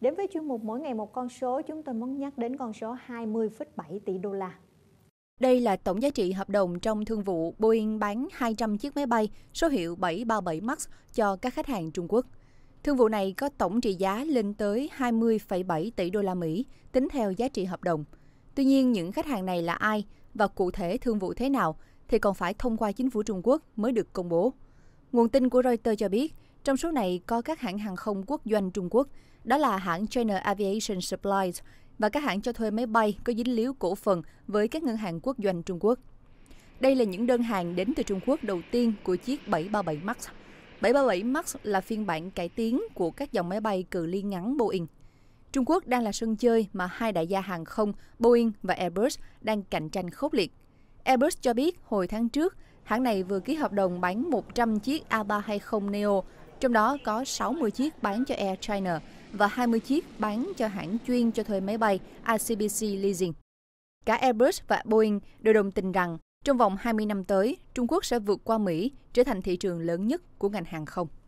Đến với chuyên mục mỗi ngày một con số, chúng tôi muốn nhắc đến con số 20,7 tỷ đô la. Đây là tổng giá trị hợp đồng trong thương vụ Boeing bán 200 chiếc máy bay số hiệu 737 MAX cho các khách hàng Trung Quốc. Thương vụ này có tổng trị giá lên tới 20,7 tỷ đô la Mỹ, tính theo giá trị hợp đồng. Tuy nhiên, những khách hàng này là ai và cụ thể thương vụ thế nào thì còn phải thông qua chính phủ Trung Quốc mới được công bố. Nguồn tin của Reuters cho biết, trong số này có các hãng hàng không quốc doanh Trung Quốc – đó là hãng China Aviation Supplies và các hãng cho thuê máy bay có dính líu cổ phần với các ngân hàng quốc doanh Trung Quốc. Đây là những đơn hàng đến từ Trung Quốc đầu tiên của chiếc 737 MAX. 737 MAX là phiên bản cải tiến của các dòng máy bay cự ly ngắn Boeing. Trung Quốc đang là sân chơi mà hai đại gia hàng không Boeing và Airbus đang cạnh tranh khốc liệt. Airbus cho biết hồi tháng trước, hãng này vừa ký hợp đồng bán 100 chiếc A320neo, trong đó có 60 chiếc bán cho Air China – và 20 chiếc bán cho hãng chuyên cho thuê máy bay ICBC Leasing. Cả Airbus và Boeing đều đồng tình rằng trong vòng 20 năm tới, Trung Quốc sẽ vượt qua Mỹ, trở thành thị trường lớn nhất của ngành hàng không.